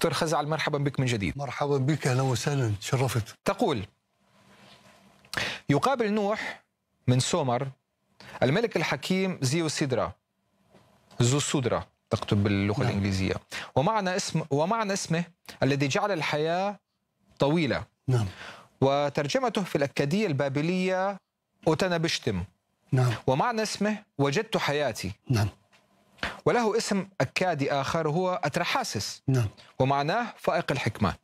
دكتور خزعل مرحبا بك من جديد مرحبا بك أهلا وسهلا تشرفت تقول يقابل نوح من سومر الملك الحكيم زيو سيدرا زو سودرا تكتب باللغة نعم. الإنجليزية ومعنى اسم ومعنى اسمه الذي جعل الحياة طويلة نعم وترجمته في الأكادية البابلية أوتنا بشتم نعم ومعنى اسمه وجدت حياتي نعم وله اسم أكادي آخر هو أترحاسس نعم. ومعناه فائق الحكمة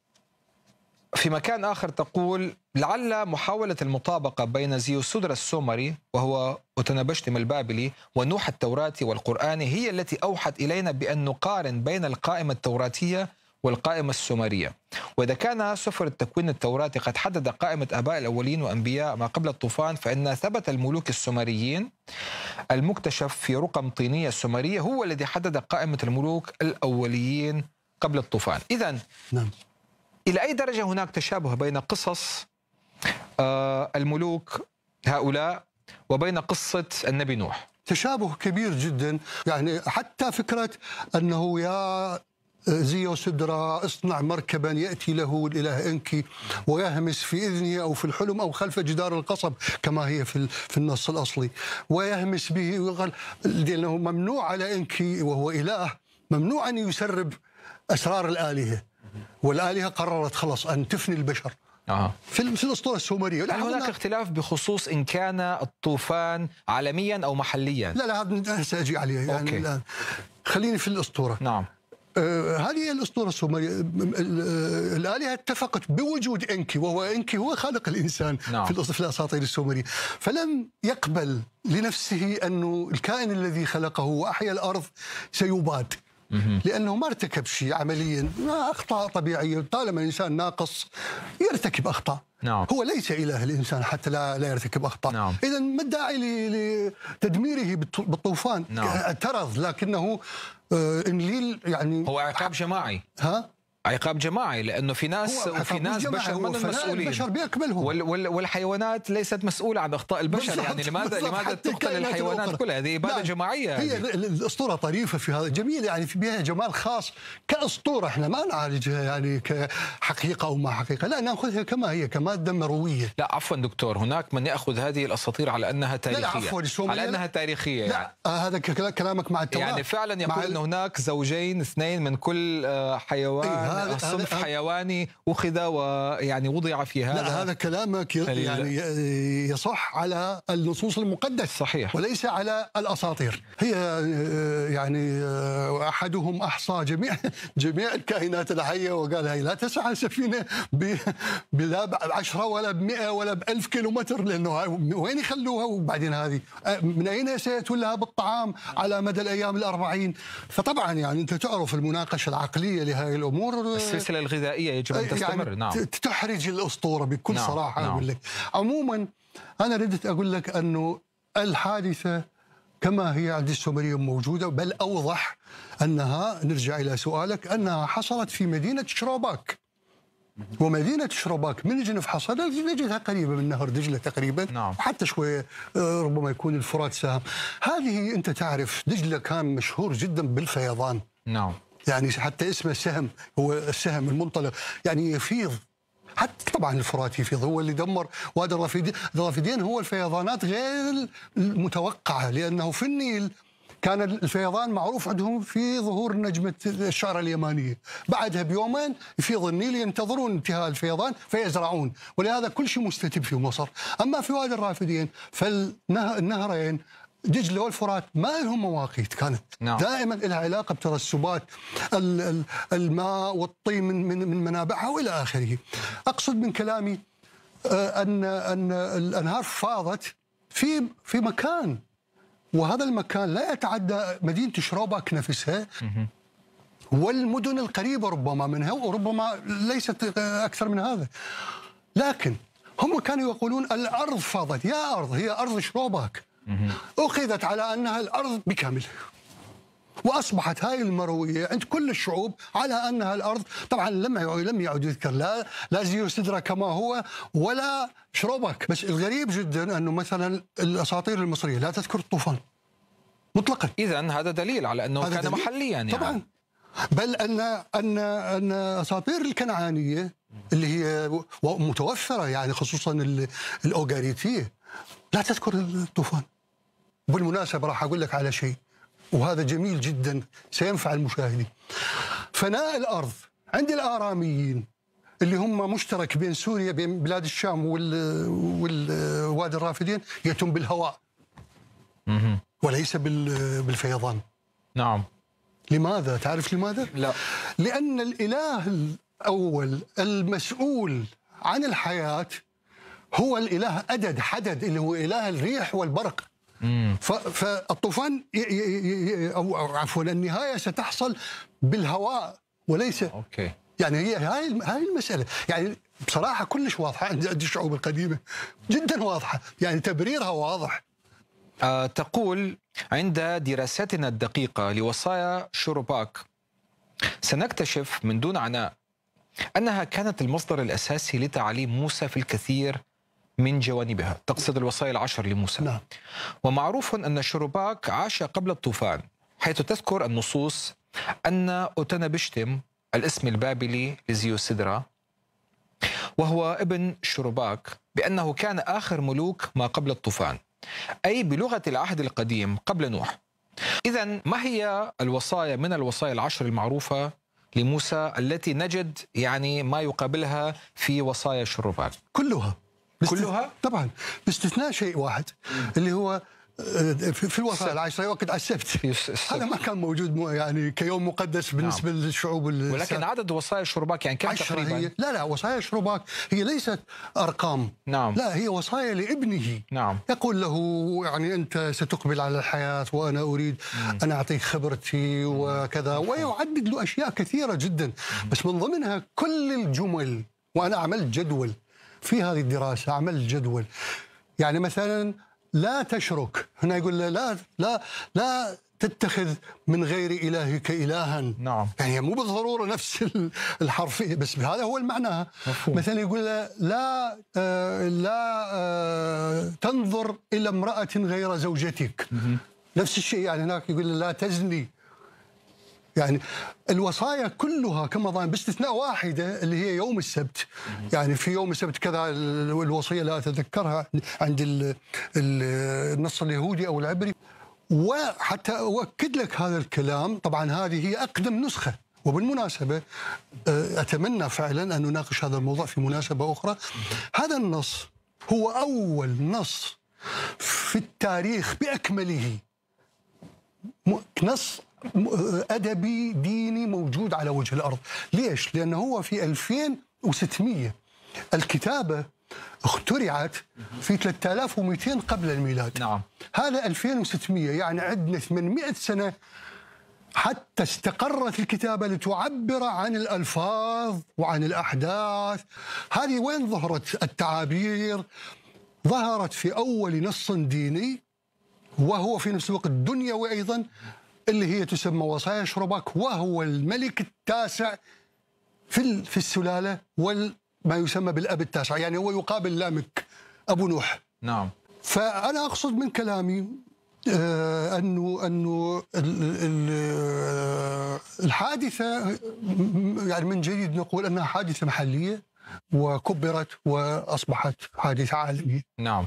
في مكان آخر تقول لعل محاولة المطابقة بين زيوسودرا السومري وهو أوتنبشتم البابلي ونوح التوراتي والقرآني هي التي أوحت إلينا بأن نقارن بين القائمة التوراتية والقائمة السومرية وإذا كان سفر التكوين التوراتي قد حدد قائمة آباء الأولين وأنبياء ما قبل الطوفان فإن ثبت الملوك السومريين المكتشف في رقم طينية السومرية هو الذي حدد قائمة الملوك الأوليين قبل الطوفان إذا نعم. إلى أي درجة هناك تشابه بين قصص آه، الملوك هؤلاء وبين قصة النبي نوح تشابه كبير جدا يعني حتى فكرة أنه يا زيو سدرا اصنع مركبا يأتي له الإله إنكي ويهمس في إذنه أو في الحلم أو خلف جدار القصب كما هي في, في النص الأصلي ويهمس به ويقال لأنه ممنوع على إنكي وهو إله ممنوع أن يسرب أسرار الآلهة والآلهة قررت خلاص أن تفني البشر آه. في في الاسطوره السومريه هل هناك اختلاف بخصوص ان كان الطوفان عالميا او محليا؟ لا لا هذا ساجي عليه يعني الان خليني في الاسطوره نعم آه، هذه هي الاسطوره السومريه آه، الالهه اتفقت بوجود انكي وهو انكي هو خالق الانسان نعم. في الاساطير السومريه فلم يقبل لنفسه انه الكائن الذي خلقه واحيا الارض سيباد لانه ما ارتكب شيء عمليا اخطاء طبيعيه طالما الانسان ناقص يرتكب اخطاء نعم. هو ليس اله الانسان حتى لا لا يرتكب اخطاء نعم. اذا ما الداعي لتدميره بالطوفان نعم. اعترض لكنه آه، انليل يعني هو عقاب جماعي ها عقاب جماعي لانه في ناس وفي ناس بشر من المسؤولين البشر بيكملهم وال وال والحيوانات ليست مسؤوله عن اخطاء البشر بالزبط يعني لماذا بالزبط لماذا تقتل الحيوانات كلها هذه اباده نعم. جماعيه هي يعني. الاسطوره طريفه في هذا جميل يعني بها جمال خاص كاسطوره احنا ما نعالجها يعني كحقيقه او ما حقيقه لا ناخذها كما هي كماده مرويه لا عفوا دكتور هناك من ياخذ هذه الاساطير على انها تاريخيه لا, عفوا على انها تاريخيه لا يعني. آه، هذا كلامك مع التوراة يعني فعلا يقول ان هناك زوجين اثنين من كل آه، حيوان إيه، يعني هذا صنف حيواني أخذ ويعني وضع في هذا لا هذا كلامك يعني آه، يصح على النصوص المقدسة صحيح وليس على الأساطير هي آه، يعني آه، أحدهم أحصى جميع جميع الكائنات الحية وقال هي لا تسعى سفينة لا بعشرة ولا بمئة ولا بألف متر لأنه وين يخلوها وبعدين هذه من أين سيتولها بالطعام على مدى الأيام الأربعين فطبعا يعني أنت تعرف المناقشة العقلية لهذه الأمور السلسله الغذائيه يجب ان يعني تستمر يعني نعم تحرج الاسطوره بكل نعم. صراحه نعم. اقول لك عموما انا ردت اقول لك انه الحادثه كما هي عند السومريين موجوده بل اوضح انها نرجع الى سؤالك انها حصلت في مدينه شروباك ومدينة شرباك من الجنف حصل نجدها قريبة من نهر دجلة تقريبا نعم. حتى شوية آه، ربما يكون الفرات ساهم هذه أنت تعرف دجلة كان مشهور جدا بالفيضان نعم يعني حتى اسم السهم هو السهم المنطلق يعني يفيض حتى طبعا الفرات يفيض هو اللي دمر وادي الرافدين الرافدين هو الفيضانات غير المتوقعه لانه في النيل كان الفيضان معروف عندهم في ظهور نجمة الشعرة اليمانية بعدها بيومين يفيض النيل ينتظرون انتهاء الفيضان فيزرعون ولهذا كل شيء مستتب في مصر أما في وادي الرافدين فالنهرين دجله والفرات ما لهم مواقيت كانت نعم. دائما لها علاقه بترسبات الماء والطين من من, من منابعها والى اخره. اقصد من كلامي آه، ان ان الانهار فاضت في في مكان وهذا المكان لا يتعدى مدينه شروباك نفسها والمدن القريبه ربما منها وربما ليست اكثر من هذا. لكن هم كانوا يقولون الارض فاضت، يا ارض هي ارض شروباك. أخذت على أنها الأرض بكاملها واصبحت هاي المرويه عند كل الشعوب على انها الارض طبعا لم لم يعد يذكر لا لا سدرة كما هو ولا شروبك بس الغريب جدا انه مثلا الاساطير المصريه لا تذكر الطوفان مطلقا اذا هذا دليل على انه كان دليل. محليا يعني. طبعا بل ان ان ان اساطير الكنعانيه اللي هي متوفره يعني خصوصا الاوغاريتيه لا تذكر الطوفان وبالمناسبة راح أقول لك على شيء وهذا جميل جدا سينفع المشاهدين فناء الأرض عند الآراميين اللي هم مشترك بين سوريا بين بلاد الشام وال والوادي الرافدين يتم بالهواء وليس بالفيضان نعم لماذا تعرف لماذا لا لأن الإله الأول المسؤول عن الحياة هو الإله أدد حدد اللي هو إله الريح والبرق فالطوفان او عفوا النهايه ستحصل بالهواء وليس اوكي يعني هي هاي هاي المساله يعني بصراحه كلش واضحه عند الشعوب القديمه جدا واضحه يعني تبريرها واضح أه تقول عند دراستنا الدقيقه لوصايا شوروباك سنكتشف من دون عناء انها كانت المصدر الاساسي لتعليم موسى في الكثير من جوانبها تقصد الوصايا العشر لموسى نعم. ومعروف أن شرباك عاش قبل الطوفان حيث تذكر النصوص أن بشتم الاسم البابلي لزيوسدرا وهو ابن شرباك بأنه كان آخر ملوك ما قبل الطوفان أي بلغة العهد القديم قبل نوح إذا ما هي الوصايا من الوصايا العشر المعروفة لموسى التي نجد يعني ما يقابلها في وصايا شرباك كلها كلها؟ طبعا باستثناء شيء واحد اللي هو آه، في الوصايا العشره يؤكد على السبت هذا ما كان موجود يعني كيوم مقدس نعم. بالنسبه نعم. للشعوب ولكن عدد وصايا الشرباك يعني كم تقريبا؟ هي لا لا وصايا الشرباك هي ليست ارقام نعم لا هي وصايا لابنه نعم يقول له يعني انت ستقبل على الحياه وانا اريد مم. ان اعطيك خبرتي وكذا ويعدد له اشياء كثيره جدا مم. بس من ضمنها كل الجمل وانا عملت جدول في هذه الدراسه عمل جدول يعني مثلا لا تشرك هنا يقول لا لا لا تتخذ من غير الهك الها نعم يعني مو بالضروره نفس الحرفيه بس هذا هو المعنى مفهوم. مثلا يقول لا لا, آه، لا آه، تنظر الى امراه غير زوجتك مه. نفس الشيء يعني هناك يقول لا تزني يعني الوصايا كلها كما ظن باستثناء واحده اللي هي يوم السبت يعني في يوم السبت كذا الوصيه لا اتذكرها عند النص اليهودي او العبري وحتى اؤكد لك هذا الكلام طبعا هذه هي اقدم نسخه وبالمناسبه آه، اتمنى فعلا ان نناقش هذا الموضوع في مناسبه اخرى هذا النص هو اول نص في التاريخ باكمله نص ادبي ديني موجود على وجه الارض ليش لان هو في 2600 الكتابه اخترعت في 3200 قبل الميلاد نعم هذا 2600 يعني عندنا 800 سنه حتى استقرت الكتابة لتعبر عن الألفاظ وعن الأحداث هذه وين ظهرت التعابير ظهرت في أول نص ديني وهو في نفس الوقت دنيوي أيضا اللي هي تسمى وصايا وسيشربك وهو الملك التاسع في في السلاله وما يسمى بالاب التاسع يعني هو يقابل لامك ابو نوح نعم فانا اقصد من كلامي آه، انه انه الحادثه يعني من جديد نقول انها حادثه محليه وكبرت واصبحت حادثه عالميه نعم